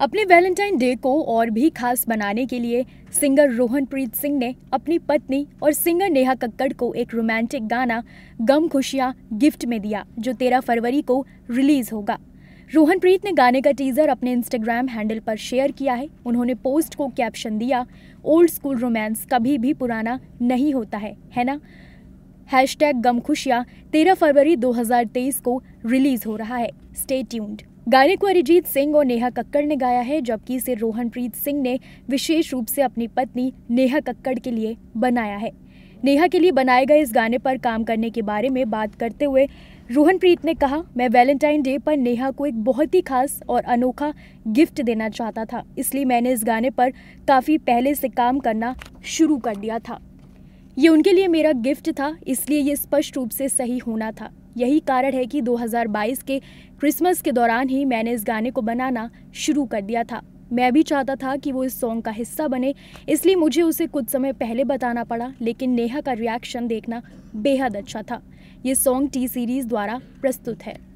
अपने Valentine day को और भी खास बनाने के लिए सिंगर रोहनप्रीत सिंह ने अपनी पत्नी और सिंगर नेहा कक्कड़ को एक रोमांटिक गाना गम खुशियाँ गिफ्ट में दिया जो 13 फरवरी को रिलीज होगा रोहनप्रीत ने गाने का टीजर अपने इंस्टाग्राम हैंडल पर शेयर किया है उन्होंने पोस्ट को कैप्शन दिया ओल्ड स्कूल रोमांस कभी भी पुराना नहीं होता है है ना हैश टैग गम खुशियाँ तेरह फरवरी 2023 को रिलीज हो रहा है स्टे ट्यून्ड गाने को अरिजीत सिंह और नेहा कक्कड़ ने गाया है जबकि इसे रोहनप्रीत सिंह ने विशेष रूप से अपनी पत्नी नेहा कक्कड़ के लिए बनाया है नेहा के लिए बनाए गए इस गाने पर काम करने के बारे में बात करते हुए रोहनप्रीत ने कहा मैं वैलेंटाइन डे पर नेहा को एक बहुत ही खास और अनोखा गिफ्ट देना चाहता था इसलिए मैंने इस गाने पर काफ़ी पहले से काम करना शुरू कर दिया था ये उनके लिए मेरा गिफ्ट था इसलिए ये स्पष्ट रूप से सही होना था यही कारण है कि 2022 के क्रिसमस के दौरान ही मैंने इस गाने को बनाना शुरू कर दिया था मैं भी चाहता था कि वो इस सॉन्ग का हिस्सा बने इसलिए मुझे उसे कुछ समय पहले बताना पड़ा लेकिन नेहा का रिएक्शन देखना बेहद अच्छा था ये सॉन्ग टी सीरीज़ द्वारा प्रस्तुत है